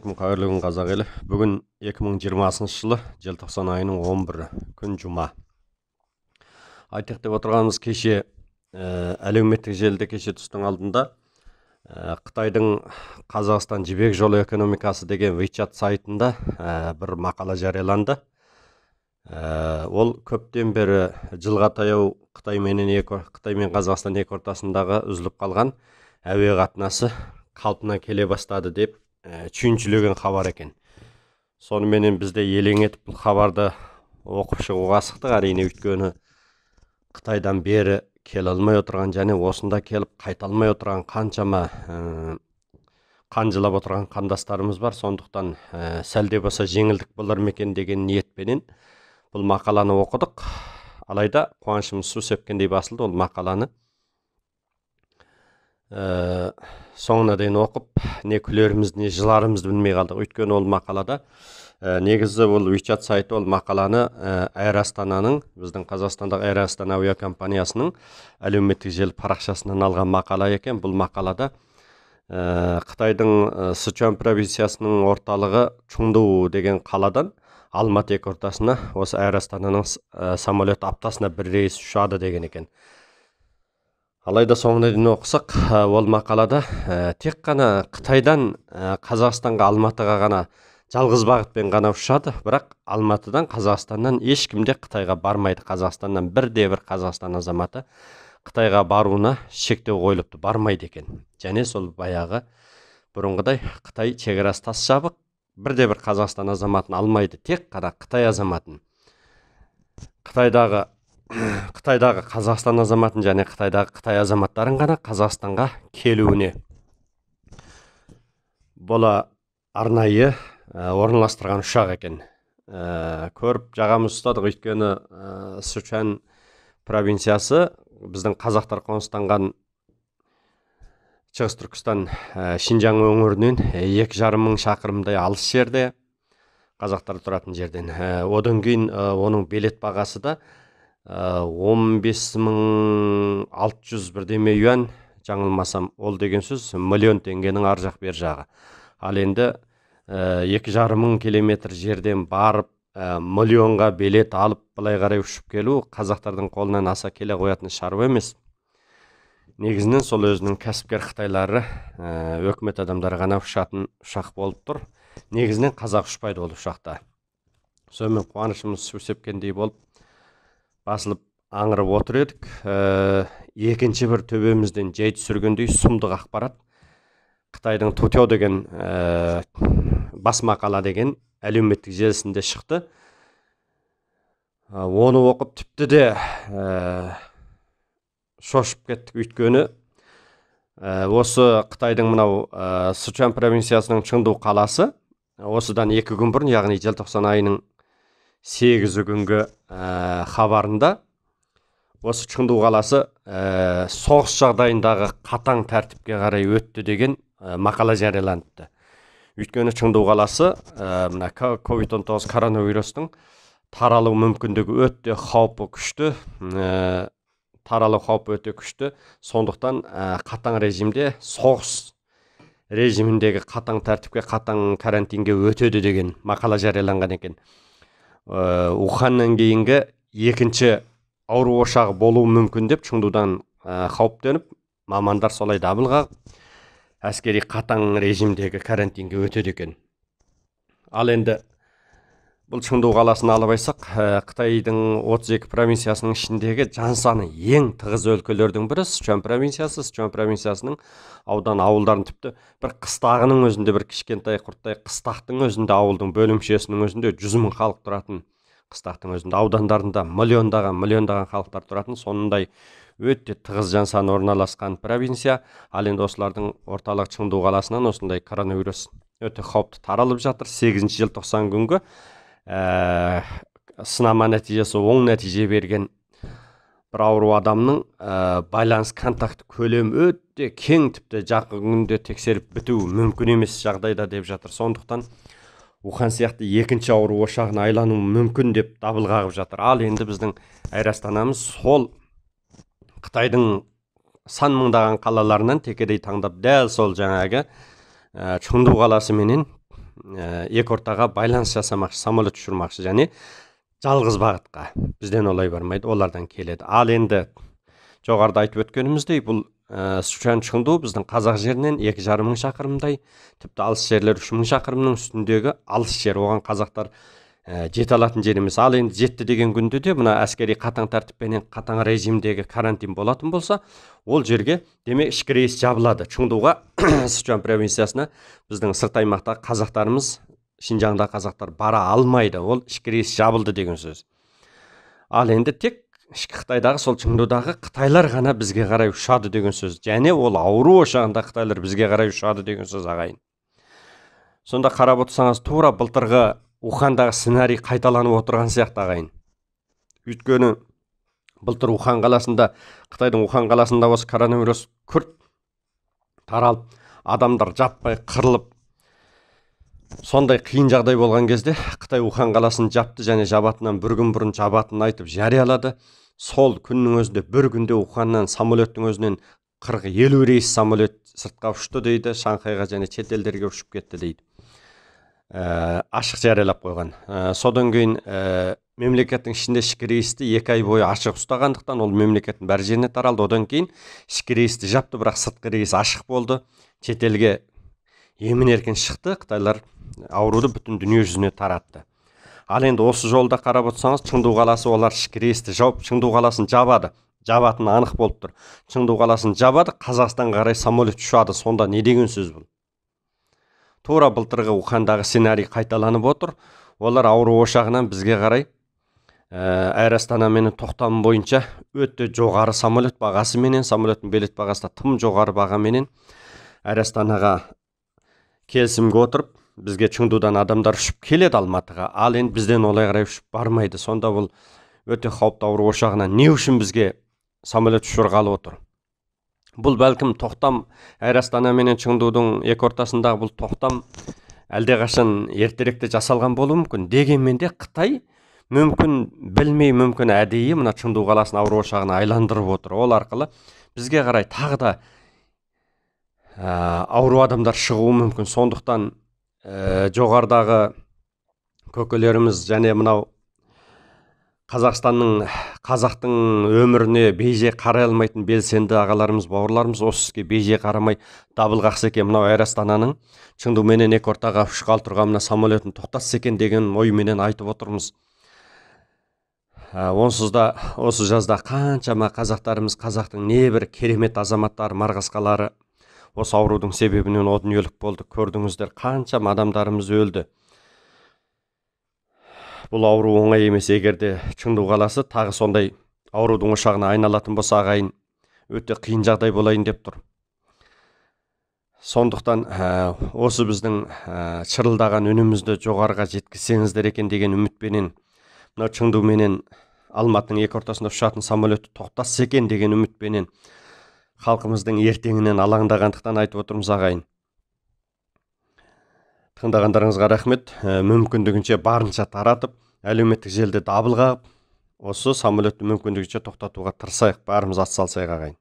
алейкум қайырлы қазақ елі бүгін 2020 жылы желтоқсан айының 11 күн жұма айтайық деп отырғанымыз кеше ә, әлеуметтік желіде кеше түстің алдында э, қытайдың қазақстан жібек жолы экономикасы деген вичат сайтында э, бір мақала жарияланды ол көптен бері жылға таяу қытай қытай мен қазақстан екі ортасындағы үзіліп қалған әуе қатынасы қалпына келе бастады деп түйіншілеген э, хабар екен соныменен бізде елең етіп бұл хабарды оқып шығуға асықтық әрине өйткені қытайдан бері келе алмай отырған және осында келіп қайта алмай отырған қаншама қан э, жылап отырған қандастарымыз бар сондықтан ә, э, сәлде болса жеңілдік болар ма екен деген ниетпенен бұл мақаланы оқыдық алайда қуанышымыз су сепкендей басылды ол мақаланы ә, соңына дейін оқып не күлерімізді, не жыларымызды білмей қалдық өйткені ол мақалада ә, негізі ол вичат сайты ол мақаланы ә, астананың біздің қазақстандағы әйр астана авиакомпаниясының әлеуметтік желі парақшасынан алған мақала екен бұл мақалада ә, қытайдың сычуан провинциясының орталығы чунду деген қаладан алматы екі ортасына осы әйр астананың ә, аптасына бір рейс ұшады деген екен алайда соңына дейін оқысақ ол мақалада тек қана қытайдан қазақстанға алматыға ғана жалғыз бағытпен ғана ұшады бірақ алматыдан қазақстаннан ешкім де қытайға бармайды қазақстаннан бірде бір қазақстан азаматы қытайға баруына шектеу қойылыпты бармайды екен және сол баяғы бұрынғыдай қытай шекарасы тас жабық бірде бір қазақстан азаматын алмайды тек қана қытай азаматын қытайдағы қытайдағы қазақстан азаматын және қытайдағы қытай азаматтарын ғана қазақстанға келуіне бола арнайы ә, орналастырған ұшақ екен ә, көріп жағамыз ұстадық өйткені ә, провинциясы біздің қазақтар қоныстанған шығыс түркістан ә, шинжаң өңірінен ә, екі жарым мың шақырымдай алыс жерде қазақтар тұратын жерден ә, одан кейін ә, оның билет бағасы да он бес мың алты жүз бірдеме юань жаңылмасам ол деген сөз миллион теңгенің ар жақ бер жағы ал енді э, екі жарым мың километр жерден барып э, миллионға билет алып былай қарай ұшып келу қазақтардың қолынан аса келе қоятын шаруа емес негізінен сол өзінің кәсіпкер қытайлары ә, өкімет адамдары ғана ұшатын ұшақ болып тұр негізінен қазақ ұшпайды ол ұшақта сонымен қуанышымыз су сепкендей болып басылып аңырып отыр едік ә, екінші бір төбемізден жай түсіргендей сұмдық ақпарат қытайдың тутео деген ә, бас мақала деген әлеуметтік желісінде шықты ә, оны оқып тіпті де ә, шошып кеттік өйткені ә, осы қытайдың мынау ә, провинциясының чыңду қаласы осыдан екі күн бұрын яғни желтоқсан айының сегізі күнгі э, хабарында осы чыңду қаласы э, соғыс жағдайындағы қатаң тәртіпке қарай өтті деген э, мақала жарияланыпты өйткені чыңду қаласы мына ковид 19 коронавирустың таралу мүмкіндігі өте қаупі күшті ә, таралу қаупі өте күшті сондықтан қатаң режимде соғыс режиміндегі қатаң тәртіпке қатаң карантинге өтеді деген мақала жарияланған екен ә, кейінгі екінші ауру ошағы болуы мүмкін деп шыңдудан ә, э, қауіптеніп мамандар солай дабыл қағып әскери қатаң режимдегі карантинге өтеді екен ал енді бұл чыңду қаласын алып айтсақ э, қытайдың 32 провинциясының ішіндегі жан саны ең тығыз өлкелердің бірі сычуан провинциясы сычуан провинциясының аудан ауылдарын тіпті бір қыстағының өзінде бір кішкентай құрттай қыстақтың өзінде ауылдың бөлімшесінің өзінде жүз мың халық тұратын қыстақтың өзінде аудандарында миллиондаған миллиондаған халықтар тұратын сондай өте тығыз жан саны орналасқан провинция ал енді осылардың орталық чыңду қаласынан осындай коронавирус өте қауіпті таралып жатыр сегізінші желтоқсан күнгі ә, сынама нәтижесі оң нәтиже берген бір ауру адамның ә, байланыс контакт көлемі өте кең тіпті жақын күнде тексеріп біту мүмкін емес жағдайда деп жатыр сондықтан ухан сияқты екінші ауру ошағына айлануы мүмкін деп дабыл қағып жатыр ал енді біздің айрастанамыз сол қытайдың сан мыңдаған қалаларынан текедей таңдап дәл сол жаңағы ә, э, қаласы менен Э, екі ортаға байланыс жасамақшы самолет ұшырмақшы және жалғыз бағытқа бізден олай бармайды олардан келеді ал енді жоғарыда айтып өткеніміздей бұл ә, чхынду біздің қазақ жерінен екі жарым мың шақырымдай тіпті алыс жерлер үш мың шақырымның үстіндегі алыс жер оған қазақтар Э, жете алатын жеріміз ал енді жетті деген күнде де мына әскери қатаң тәртіппенен қатаң режимдегі карантин болатын болса ол жерге демек ішкі рейс жабылады чуңдуға сычуан провинциясына біздің сырт аймақтағы қазақтарымыз шинжаңдағы қазақтар бара алмайды ол ішкі рейс жабылды деген сөз ал енді тек ішкі қытайдағы сол чыңдудағы қытайлар ғана бізге қарай ұшады деген сөз және ол ауру ошағында қытайлар бізге қарай ұшады деген сөз ағайын сонда қарап отырсаңыз тура былтырғы ухандағы сценарий қайталанып отырған сияқты ағайын өйткені былтыр ухан қаласында қытайдың ухан қаласында осы коронавирус күрт таралып адамдар жаппай қырылып сондай қиын жағдай болған кезде қытай ухан қаласын жапты және жабатынан бір күн бұрын жабатынын айтып жариялады сол күннің өзінде бір күнде уханнан самолеттің өзінен қырық елу рейс самолет сыртқа ұшты дейді шанхайға және шетелдерге ұшып кетті дейді Э, ашық жариялап қойған ә, содан кейін ә, мемлекеттің ішінде ішкі рейсті екі ай бойы ашық ұстағандықтан ол мемлекеттің бар жеріне таралды одан кейін ішкі рейсті жапты бірақ сыртқы рейс ашық болды шетелге емін еркін шықты қытайлар ауруды бүтін дүние жүзіне таратты ал енді осы жолда қарап отырсаңыз чыңду қаласы олар ішкі рейсті жауып чыңду қаласын жабады жабатыны анық болып тұр чыңду қаласын жабады қазақстанға қарай самолет ұшады сонда не деген сөз бұл тура былтырғы ухандағы сценарий қайталанып отыр олар ауру ошағынан бізге қарай ә, әр менің тоқтам бойынша өте жоғары самолет менен самолеттің билет бағасы да тым жоғары бағаменен әр астанаға келісімге отырып бізге чыңдудан адамдар ұшып келеді алматыға ал енді бізден олай қарай ұшып бармайды сонда бұл өте қауіпті ауру ошағынан не үшін бізге самолет ұшырғалы отыр бұл бәлкім тоқтам әр астана менен чыңдудың екі ортасындағы бұл тоқтам әлдеқашан ертеректе жасалған болуы мүмкін дегенмен де қытай мүмкін білмей мүмкін әдейі мына чыңду қаласын ауру ошағына айландырып отыр ол арқылы бізге қарай тағы да ә, ауру адамдар шығуы мүмкін сондықтан ә, жоғарыдағы көкелеріміз және мынау қазақстанның қазақтың өміріне бейже қарай алмайтын белсенді ағаларымыз бауырларымыз осы іске бейже қарамай дабыл қақса екен мынау әр астананың шыңдуменен екі ортаға ұшқалы тұрған мына самолетін тоқтатса екен деген ойменен айтып отырмыз ә, онсыз осы жазда қаншама қазақтарымыз қазақтың небір керемет азаматтары марғасқалары осы аурудың себебінен о дүниелік болды көрдіңіздер қаншама адамдарымыз өлді бұл ауру оңай емес егер де чыңду қаласы тағы сондай аурудың ошағына айналатын болса ағайын өте қиын жағдай болайын деп тұр сондықтан ә, осы біздің ә, шырылдаған үнімізді жоғарыға жеткізсеңіздер екен деген үмітпенен мынау чыңду менен алматының екі ортасында ұшатын самолет тоқтатса екен деген үмітпенен халқымыздың ертеңінен алаңдағандықтан айтып отырмыз ағайын тыңдағандарыңызға рахмет ә, мүмкіндігінше барынша таратып әлеуметтік желіде дабыл қағып осы самолетті мүмкіндігінше тоқтатуға тырысайық бәріміз атсалысайық ағайын